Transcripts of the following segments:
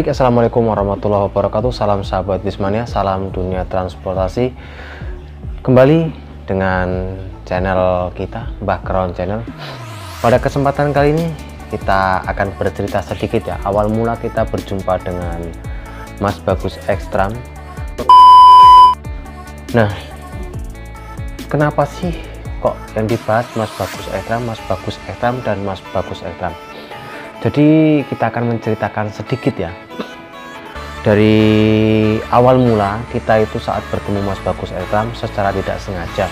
Baik, Assalamualaikum warahmatullahi wabarakatuh. Salam sahabat Bismania, salam dunia transportasi. Kembali dengan channel kita, Background Channel. Pada kesempatan kali ini, kita akan bercerita sedikit ya. Awal mula kita berjumpa dengan Mas Bagus Ekstram. Nah, kenapa sih kok yang dibahas Mas Bagus Ekstram, Mas Bagus Ekstram, dan Mas Bagus Ekstram jadi kita akan menceritakan sedikit ya dari awal mula kita itu saat bertemu Mas Bagus Eltram secara tidak sengaja.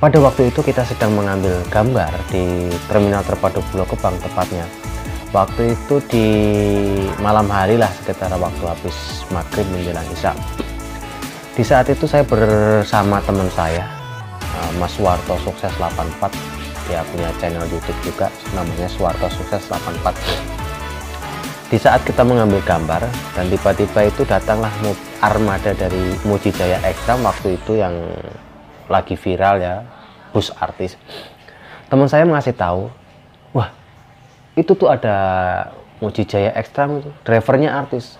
Pada waktu itu kita sedang mengambil gambar di terminal terpadu Pulau Kebang tepatnya. Waktu itu di malam hari lah sekitar waktu habis maghrib menjelang isya. Di saat itu saya bersama teman saya eh, Mas Warto Sukses 84 ya punya channel YouTube juga namanya Suwarto Sukses empat. di saat kita mengambil gambar dan tiba-tiba itu datanglah armada dari Muji Jaya Exam waktu itu yang lagi viral ya bus artis teman saya mengasih tahu wah itu tuh ada Muji Jaya Extra itu drivernya artis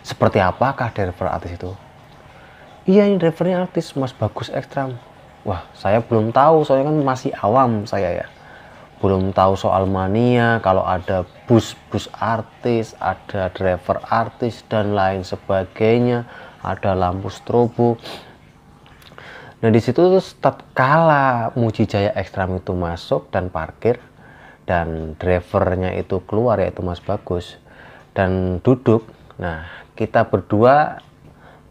seperti apakah driver artis itu iya ini drivernya artis mas bagus Ekstram Wah, saya belum tahu soalnya kan masih awam saya ya. Belum tahu soal mania, kalau ada bus-bus artis, ada driver artis dan lain sebagainya, ada lampu strobo. Nah, di situ terus tatkala Muji Jaya Ekstram itu masuk dan parkir dan drivernya itu keluar yaitu Mas Bagus dan duduk. Nah, kita berdua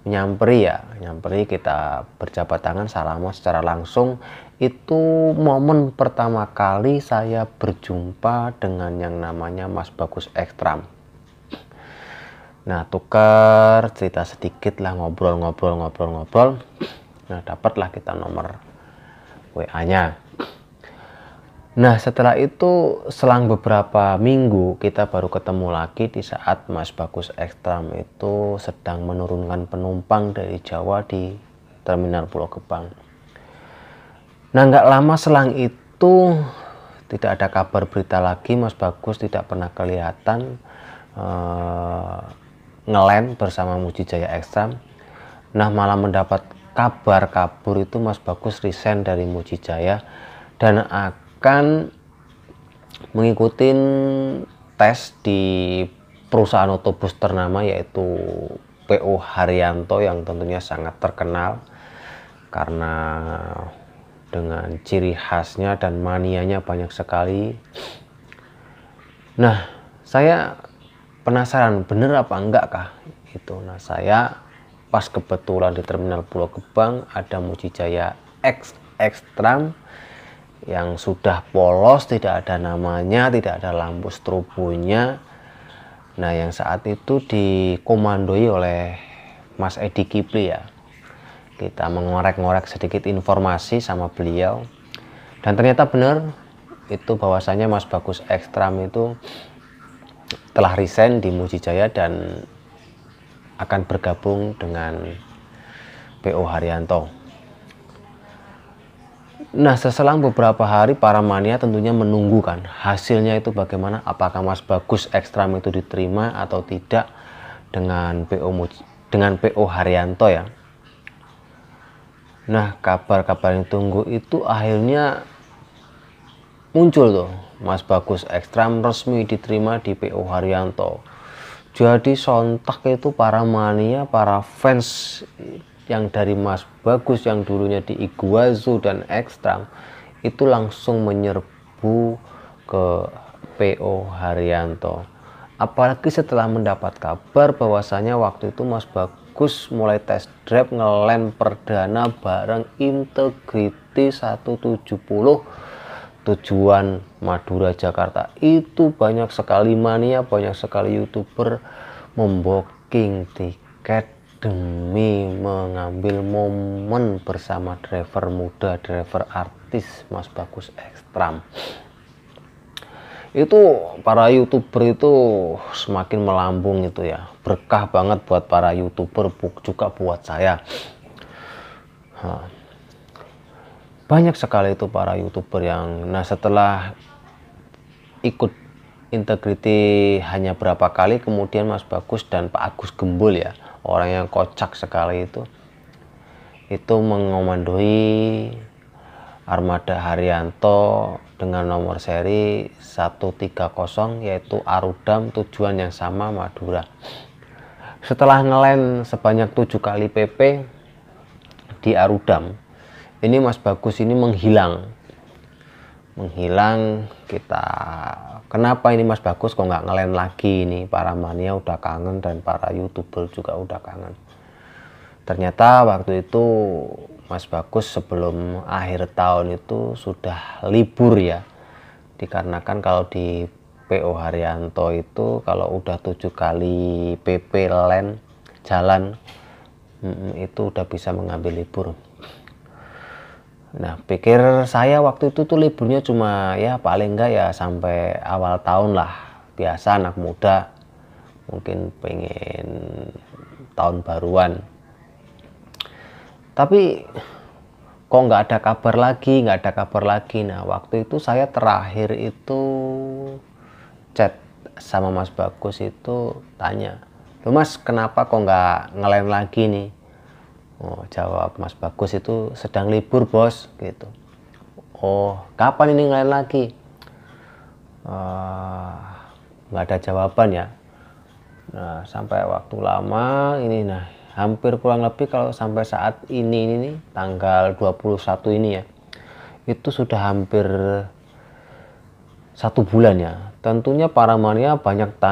nyamperi ya nyamperi kita berjabat tangan salaman secara langsung itu momen pertama kali saya berjumpa dengan yang namanya Mas Bagus Ekstram nah tukar cerita sedikit lah ngobrol ngobrol ngobrol ngobrol nah dapatlah kita nomor WA nya Nah setelah itu selang beberapa minggu kita baru ketemu lagi di saat Mas Bagus Ekstram itu sedang menurunkan penumpang dari Jawa di Terminal Pulau Gebang. Nah nggak lama selang itu tidak ada kabar berita lagi Mas Bagus tidak pernah kelihatan uh, eh, ngelen bersama Muji Jaya Ekstram. Nah malah mendapat kabar kabur itu Mas Bagus resign dari Muji Jaya dan aku akan mengikuti tes di perusahaan otobus ternama yaitu PO Haryanto yang tentunya sangat terkenal karena dengan ciri khasnya dan manianya banyak sekali. Nah, saya penasaran bener apa enggak kah itu. Nah, saya pas kebetulan di terminal Pulau Gebang ada Mujijaya X Ekstram yang sudah polos, tidak ada namanya, tidak ada lampu strobonya. Nah, yang saat itu dikomandoi oleh Mas Edi Kipli ya. Kita mengorek-ngorek sedikit informasi sama beliau. Dan ternyata benar itu bahwasanya Mas Bagus Ekstram itu telah resign di Mujijaya dan akan bergabung dengan PO Haryanto. Nah, seselang beberapa hari para mania tentunya menunggu kan hasilnya itu bagaimana apakah Mas Bagus Ekstram itu diterima atau tidak dengan PO dengan PO Haryanto ya. Nah, kabar-kabar yang tunggu itu akhirnya muncul tuh. Mas Bagus Ekstram resmi diterima di PO Haryanto. Jadi sontak itu para mania, para fans yang dari Mas Bagus yang dulunya di Iguazu dan Ekstrang itu langsung menyerbu ke PO Haryanto. Apalagi setelah mendapat kabar bahwasanya waktu itu Mas Bagus mulai test drive ngelem perdana bareng Integrity 170 tujuan Madura Jakarta itu banyak sekali mania banyak sekali youtuber memboking tiket demi mengambil momen bersama driver muda, driver artis Mas Bagus Ekstram. Itu para youtuber itu semakin melambung itu ya. Berkah banget buat para youtuber juga buat saya. Banyak sekali itu para youtuber yang nah setelah ikut integriti hanya berapa kali kemudian Mas Bagus dan Pak Agus Gembul ya orang yang kocak sekali itu itu mengomandoi armada Haryanto dengan nomor seri 130 yaitu Arudam tujuan yang sama Madura setelah ngelem sebanyak tujuh kali PP di Arudam ini Mas Bagus ini menghilang menghilang kita kenapa ini Mas Bagus kok nggak ngelain lagi ini para mania udah kangen dan para youtuber juga udah kangen ternyata waktu itu Mas Bagus sebelum akhir tahun itu sudah libur ya dikarenakan kalau di PO Haryanto itu kalau udah tujuh kali PP len jalan itu udah bisa mengambil libur Nah, pikir saya waktu itu tuh liburnya cuma ya paling enggak ya sampai awal tahun lah. Biasa anak muda mungkin pengen tahun baruan. Tapi kok nggak ada kabar lagi, nggak ada kabar lagi. Nah, waktu itu saya terakhir itu chat sama Mas Bagus itu tanya, Mas kenapa kok nggak ngelain lagi nih? Oh, jawab Mas Bagus itu sedang libur bos gitu. Oh, kapan ini ngelain lagi? Ah, nggak uh, ada jawaban ya. Nah, sampai waktu lama ini nah hampir kurang lebih kalau sampai saat ini ini nih, tanggal 21 ini ya. Itu sudah hampir satu bulan ya. Tentunya para mania banyak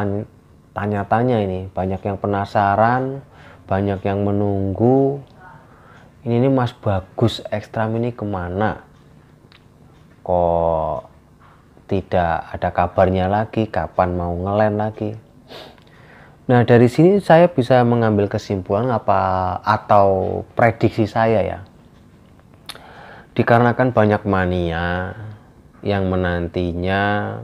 tanya-tanya ini, banyak yang penasaran, banyak yang menunggu, ini nih Mas Bagus ekstra ini kemana kok tidak ada kabarnya lagi kapan mau ngelem lagi nah dari sini saya bisa mengambil kesimpulan apa atau prediksi saya ya dikarenakan banyak mania yang menantinya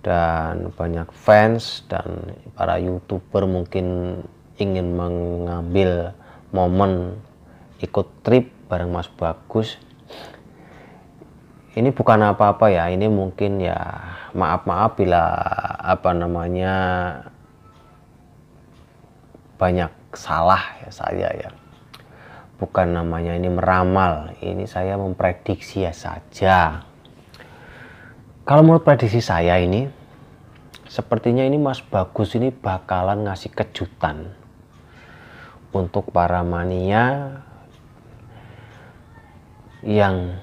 dan banyak fans dan para youtuber mungkin ingin mengambil momen ikut trip bareng Mas Bagus ini bukan apa-apa ya ini mungkin ya maaf-maaf bila apa namanya banyak salah ya saya ya bukan namanya ini meramal ini saya memprediksi ya saja kalau menurut prediksi saya ini sepertinya ini Mas Bagus ini bakalan ngasih kejutan untuk para mania yang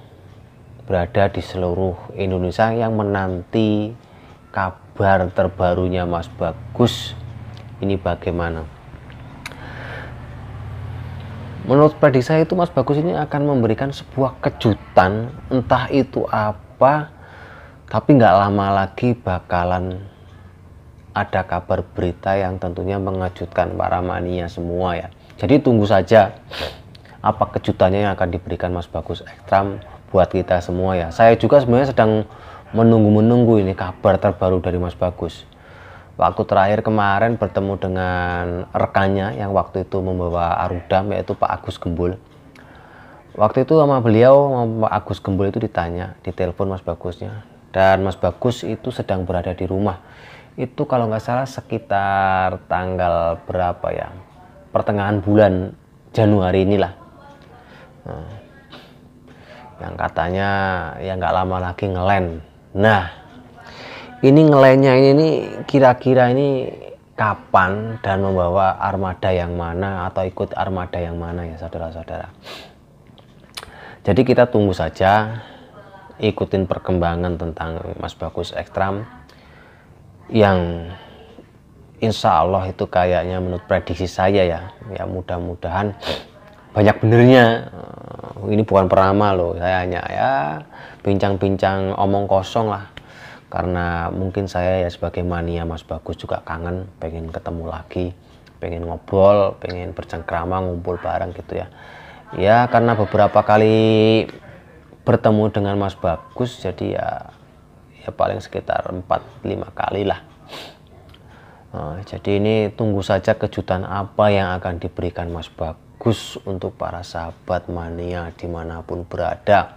berada di seluruh Indonesia yang menanti kabar terbarunya Mas Bagus ini bagaimana menurut prediksi saya itu Mas Bagus ini akan memberikan sebuah kejutan entah itu apa tapi nggak lama lagi bakalan ada kabar berita yang tentunya mengejutkan para mania semua ya jadi tunggu saja apa kejutannya yang akan diberikan Mas Bagus Ekstram buat kita semua ya. Saya juga sebenarnya sedang menunggu-menunggu ini kabar terbaru dari Mas Bagus. Waktu terakhir kemarin bertemu dengan rekannya yang waktu itu membawa Arudam yaitu Pak Agus Gembul. Waktu itu sama beliau sama Pak Agus Gembul itu ditanya, ditelepon Mas Bagusnya. Dan Mas Bagus itu sedang berada di rumah. Itu kalau nggak salah sekitar tanggal berapa ya? Pertengahan bulan Januari inilah Nah, yang katanya ya nggak lama lagi ngelen. Nah, ini ngelennya ini nih kira-kira ini kapan dan membawa armada yang mana atau ikut armada yang mana ya saudara-saudara. Jadi kita tunggu saja ikutin perkembangan tentang Mas Bagus Ekstram yang insya Allah itu kayaknya menurut prediksi saya ya ya mudah-mudahan banyak benernya eh, ini bukan perama loh saya hanya ya bincang-bincang omong kosong lah karena mungkin saya ya sebagai mania Mas Bagus juga kangen pengen ketemu lagi pengen ngobrol pengen bercengkrama ngumpul bareng gitu ya ya karena beberapa kali bertemu dengan Mas Bagus jadi ya ya paling sekitar 4-5 kali lah nah, jadi ini tunggu saja kejutan apa yang akan diberikan Mas Bagus bagus untuk para sahabat mania dimanapun berada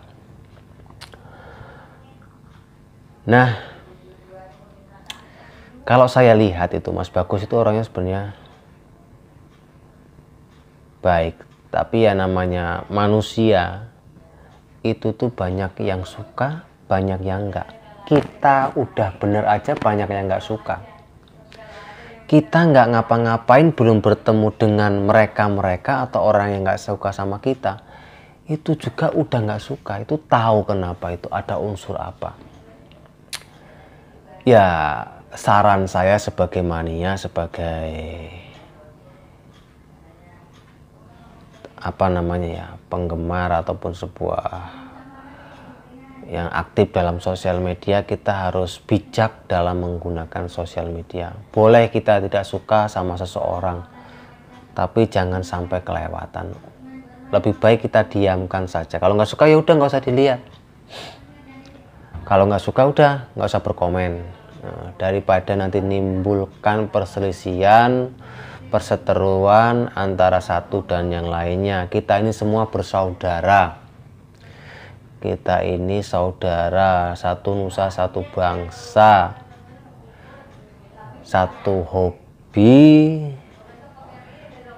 nah kalau saya lihat itu mas bagus itu orangnya sebenarnya baik tapi ya namanya manusia itu tuh banyak yang suka banyak yang enggak kita udah bener aja banyak yang enggak suka kita nggak ngapa-ngapain belum bertemu dengan mereka-mereka atau orang yang nggak suka sama kita itu juga udah nggak suka itu tahu kenapa itu ada unsur apa ya saran saya sebagai mania sebagai apa namanya ya penggemar ataupun sebuah yang aktif dalam sosial media kita harus bijak dalam menggunakan sosial media boleh kita tidak suka sama seseorang tapi jangan sampai kelewatan lebih baik kita diamkan saja kalau nggak suka ya udah nggak usah dilihat kalau nggak suka udah nggak usah berkomen nah, daripada nanti nimbulkan perselisihan perseteruan antara satu dan yang lainnya kita ini semua bersaudara kita ini saudara satu nusa satu bangsa satu hobi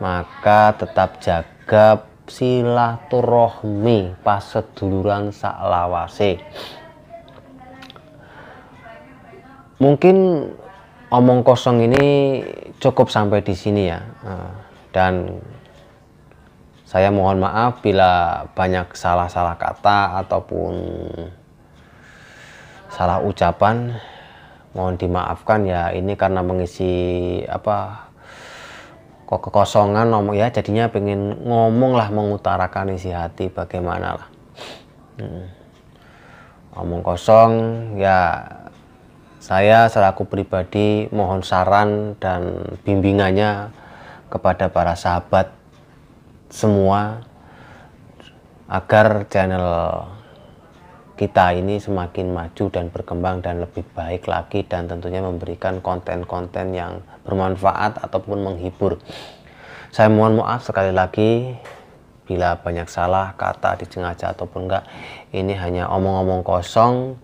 maka tetap jaga silaturahmi pas seduluran saklawase mungkin omong kosong ini cukup sampai di sini ya eh, dan saya mohon maaf bila banyak salah-salah kata ataupun salah ucapan. Mohon dimaafkan ya ini karena mengisi apa kok kekosongan ngomong ya jadinya pengen ngomong lah mengutarakan isi hati bagaimana lah. Hmm. Ngomong kosong ya saya selaku pribadi mohon saran dan bimbingannya kepada para sahabat semua agar channel kita ini semakin maju dan berkembang dan lebih baik lagi dan tentunya memberikan konten-konten yang bermanfaat ataupun menghibur. Saya mohon maaf sekali lagi bila banyak salah kata disengaja ataupun enggak. Ini hanya omong-omong kosong.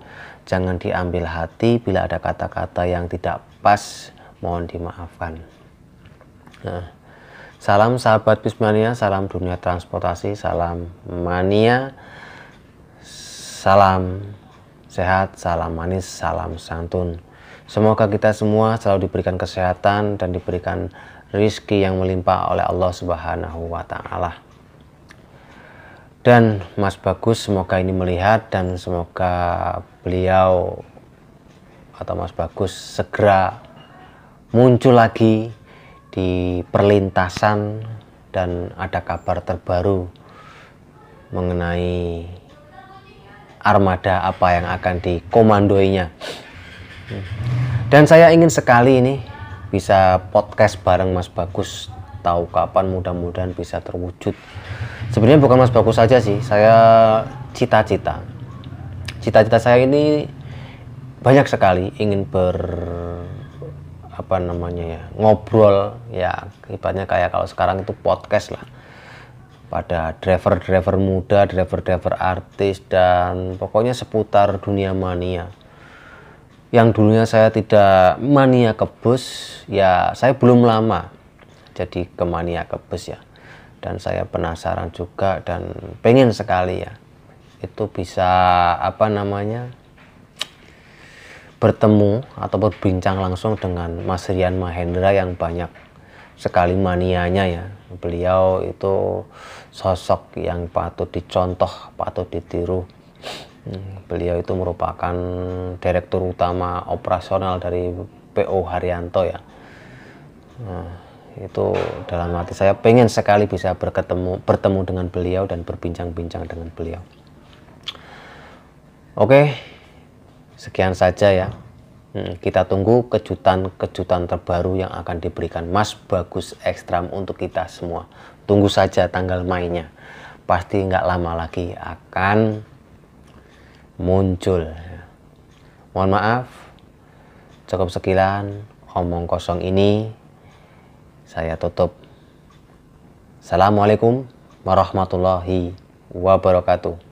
Jangan diambil hati bila ada kata-kata yang tidak pas. Mohon dimaafkan. Nah. Salam sahabat Bismania, salam dunia transportasi, salam mania, salam sehat, salam manis, salam santun. Semoga kita semua selalu diberikan kesehatan dan diberikan rizki yang melimpah oleh Allah Subhanahu wa Ta'ala. Dan Mas Bagus semoga ini melihat dan semoga beliau atau Mas Bagus segera muncul lagi di perlintasan dan ada kabar terbaru mengenai armada apa yang akan dikomandoinya. Dan saya ingin sekali ini bisa podcast bareng Mas Bagus tahu kapan mudah-mudahan bisa terwujud. Sebenarnya bukan Mas Bagus saja sih, saya cita-cita. Cita-cita saya ini banyak sekali ingin ber apa namanya ya ngobrol ya ibaratnya kayak kalau sekarang itu podcast lah pada driver-driver muda, driver-driver artis dan pokoknya seputar dunia mania. Yang dulunya saya tidak mania ke bus, ya saya belum lama jadi ke mania ke bus ya. Dan saya penasaran juga dan pengen sekali ya itu bisa apa namanya bertemu atau berbincang langsung dengan Mas Rian Mahendra yang banyak sekali manianya ya. Beliau itu sosok yang patut dicontoh, patut ditiru. Hmm, beliau itu merupakan direktur utama operasional dari PO Haryanto ya. Nah, itu dalam hati saya pengen sekali bisa berketemu bertemu dengan beliau dan berbincang-bincang dengan beliau. Oke, okay. Sekian saja ya. Hmm, kita tunggu kejutan-kejutan terbaru yang akan diberikan Mas Bagus Ekstram untuk kita semua. Tunggu saja tanggal mainnya. Pasti nggak lama lagi akan muncul. Mohon maaf, cukup sekilan, omong kosong ini. Saya tutup. Assalamualaikum warahmatullahi wabarakatuh.